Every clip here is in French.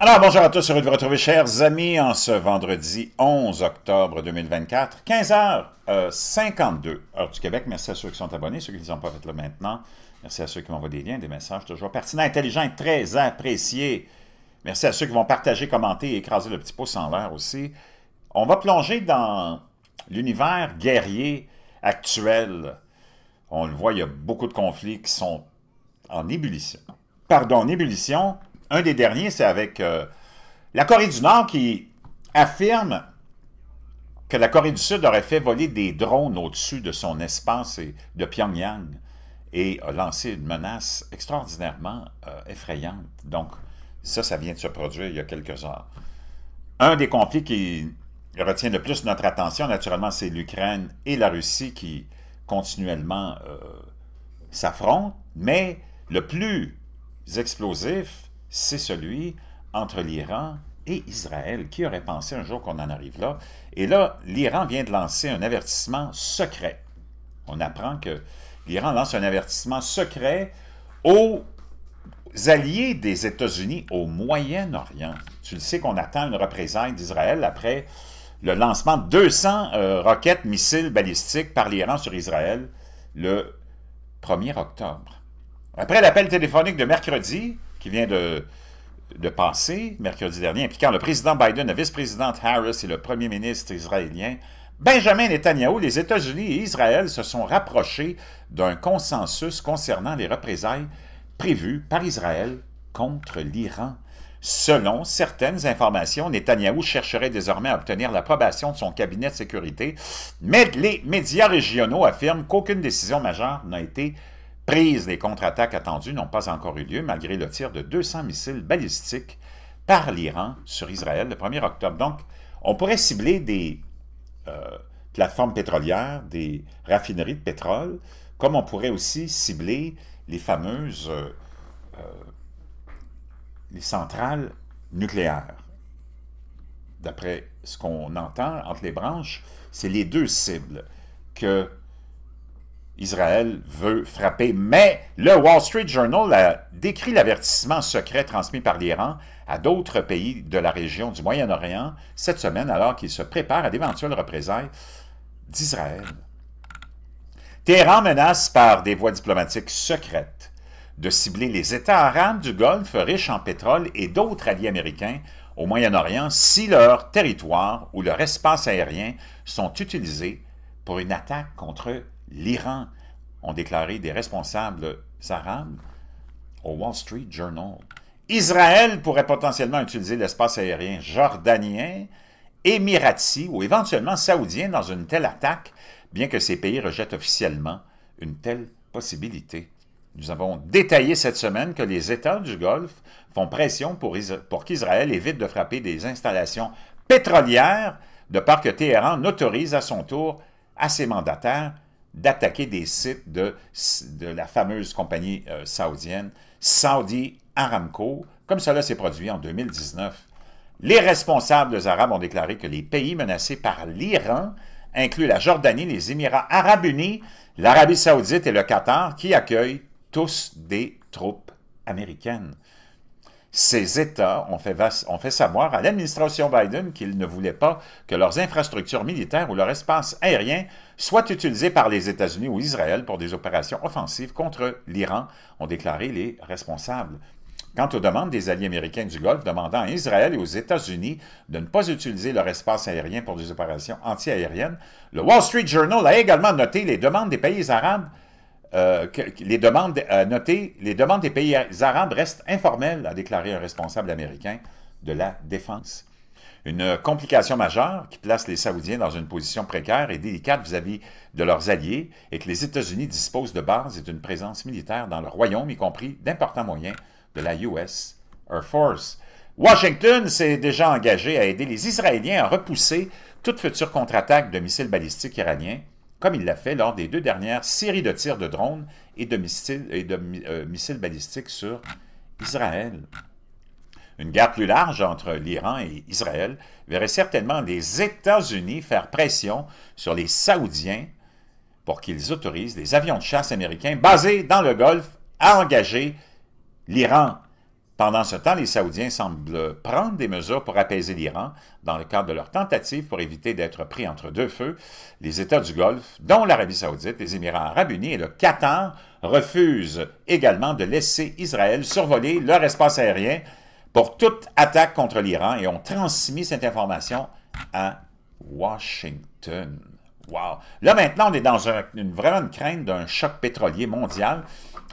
Alors, bonjour à tous, heureux de vous retrouver, chers amis, en ce vendredi 11 octobre 2024, 15h52, heure du Québec. Merci à ceux qui sont abonnés, ceux qui ne ont pas fait là maintenant. Merci à ceux qui m'envoient des liens, des messages toujours pertinents, intelligents et très appréciés. Merci à ceux qui vont partager, commenter et écraser le petit pouce en l'air aussi. On va plonger dans l'univers guerrier actuel. On le voit, il y a beaucoup de conflits qui sont en ébullition. Pardon, en ébullition, un des derniers, c'est avec euh, la Corée du Nord qui affirme que la Corée du Sud aurait fait voler des drones au-dessus de son espace et de Pyongyang et a lancé une menace extraordinairement euh, effrayante. Donc, ça, ça vient de se produire il y a quelques heures. Un des conflits qui retient le plus notre attention, naturellement, c'est l'Ukraine et la Russie qui continuellement euh, s'affrontent, mais le plus explosif, c'est celui entre l'Iran et Israël. Qui aurait pensé un jour qu'on en arrive là? Et là, l'Iran vient de lancer un avertissement secret. On apprend que l'Iran lance un avertissement secret aux alliés des États-Unis au Moyen-Orient. Tu le sais qu'on attend une représaille d'Israël après le lancement de 200 euh, roquettes missiles balistiques par l'Iran sur Israël le 1er octobre. Après l'appel téléphonique de mercredi, qui vient de, de passer mercredi dernier, impliquant le président Biden, la vice-présidente Harris et le premier ministre israélien, Benjamin Netanyahu, les États-Unis et Israël se sont rapprochés d'un consensus concernant les représailles prévues par Israël contre l'Iran. Selon certaines informations, Netanyahou chercherait désormais à obtenir l'approbation de son cabinet de sécurité, mais les médias régionaux affirment qu'aucune décision majeure n'a été prises des contre-attaques attendues n'ont pas encore eu lieu, malgré le tir de 200 missiles balistiques par l'Iran sur Israël le 1er octobre. Donc, on pourrait cibler des euh, plateformes pétrolières, des raffineries de pétrole, comme on pourrait aussi cibler les fameuses euh, euh, les centrales nucléaires. D'après ce qu'on entend entre les branches, c'est les deux cibles que Israël veut frapper. Mais le Wall Street Journal a décrit l'avertissement secret transmis par l'Iran à d'autres pays de la région du Moyen-Orient cette semaine alors qu'il se prépare à d'éventuelles représailles d'Israël. Téhéran menace par des voies diplomatiques secrètes de cibler les États arabes du Golfe riches en pétrole et d'autres alliés américains au Moyen-Orient si leur territoire ou leur espace aérien sont utilisés pour une attaque contre l'Iran ont déclaré des responsables arabes au Wall Street Journal. Israël pourrait potentiellement utiliser l'espace aérien jordanien, émirati ou éventuellement saoudien dans une telle attaque, bien que ces pays rejettent officiellement une telle possibilité. Nous avons détaillé cette semaine que les États du Golfe font pression pour, pour qu'Israël évite de frapper des installations pétrolières, de part que Téhéran n'autorise à son tour à ses mandataires d'attaquer des sites de, la fameuse compagnie euh, saoudienne Saudi Aramco, comme cela s'est produit en 2019. Les responsables arabes ont déclaré que les pays menacés par l'Iran incluent la Jordanie, les Émirats arabes unis, l'Arabie saoudite et le Qatar, qui accueillent tous des troupes américaines. Ces États ont fait, savoir à l'administration Biden qu'ils ne voulaient pas que leurs infrastructures militaires ou leur espace aérien soient utilisés par les États-Unis ou Israël pour des opérations offensives contre l'Iran, ont déclaré les responsables. Quant aux demandes des alliés américains du Golfe demandant à Israël et aux États-Unis de ne pas utiliser leur espace aérien pour des opérations anti-aériennes, le Wall Street Journal a également noté les demandes des pays arabes euh, les demandes, euh, les demandes des pays arabes restent informelles, a déclaré un responsable américain de la défense. Une complication majeure qui place les Saoudiens dans une position précaire et délicate vis-à-vis de leurs alliés et que les États-Unis disposent de bases et d'une présence militaire dans le royaume, y compris d'importants moyens de la US Air Force. Washington s'est déjà engagé à aider les Israéliens à repousser toute future contre-attaque de missiles balistiques iraniens comme il l'a fait lors des deux dernières séries de tirs de drones et de euh, missiles, balistiques sur Israël. Une guerre plus large entre l'Iran et Israël verrait certainement les États-Unis faire pression sur les Saoudiens pour qu'ils autorisent des avions de chasse américains basés dans le Golfe à engager l'Iran pendant ce temps, les Saoudiens semblent prendre des mesures pour apaiser l'Iran dans le cadre de leur tentative pour éviter d'être pris entre deux feux. Les États du Golfe, dont l'Arabie saoudite, les Émirats arabes unis et le Qatar, refusent également de laisser Israël survoler leur espace aérien pour toute attaque contre l'Iran et ont transmis cette information à Washington. Wow! Là, maintenant, on est dans une, vraie crainte d'un choc pétrolier mondial.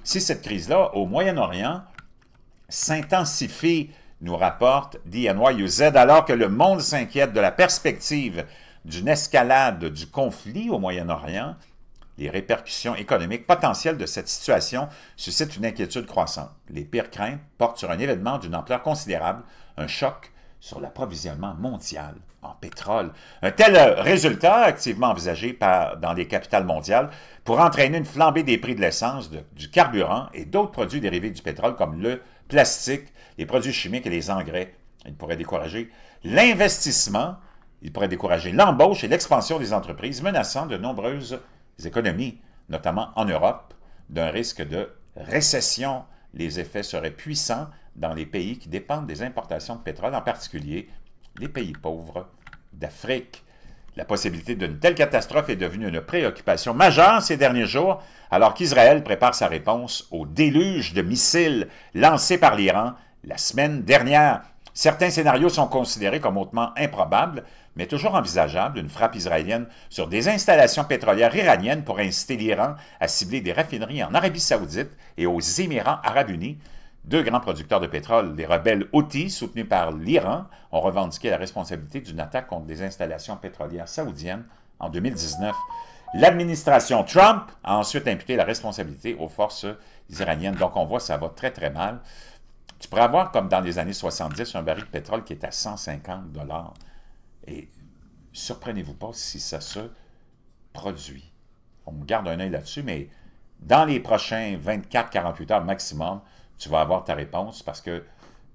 Si cette crise-là, au Moyen-Orient, s'intensifie, nous rapporte DNYUZ, alors que le monde s'inquiète de la perspective d'une escalade du conflit au Moyen-Orient, les répercussions économiques potentielles de cette situation suscitent une inquiétude croissante. Les pires craintes portent sur un événement d'une ampleur considérable, un choc sur l'approvisionnement mondial en pétrole. Un tel euh, résultat, activement envisagé par, dans les capitales mondiales, pourrait entraîner une flambée des prix de l'essence, du carburant et d'autres produits dérivés du pétrole comme le plastiques, les produits chimiques et les engrais. Il pourrait décourager l'investissement, il pourrait décourager l'embauche et l'expansion des entreprises, menaçant de nombreuses économies, notamment en Europe, d'un risque de récession. Les effets seraient puissants dans les pays qui dépendent des importations de pétrole, en particulier les pays pauvres d'Afrique. La possibilité d'une telle catastrophe est devenue une préoccupation majeure ces derniers jours, alors qu'Israël prépare sa réponse au déluge de missiles lancés par l'Iran la semaine dernière. Certains scénarios sont considérés comme hautement improbables, mais toujours envisageables, une frappe israélienne sur des installations pétrolières iraniennes pour inciter l'Iran à cibler des raffineries en Arabie saoudite et aux Émirats arabes unis, deux grands producteurs de pétrole, les rebelles Houthis, soutenus par l'Iran, ont revendiqué la responsabilité d'une attaque contre des installations pétrolières saoudiennes en 2019. L'administration Trump a ensuite imputé la responsabilité aux forces iraniennes. Donc, on voit ça va très, très mal. Tu pourrais avoir, comme dans les années 70, un baril de pétrole qui est à 150 dollars. Et surprenez-vous pas si ça se produit. On garde un œil là-dessus, mais dans les prochains 24-48 heures maximum, tu vas avoir ta réponse parce que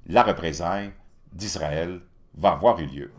la représaille d'Israël va avoir eu lieu.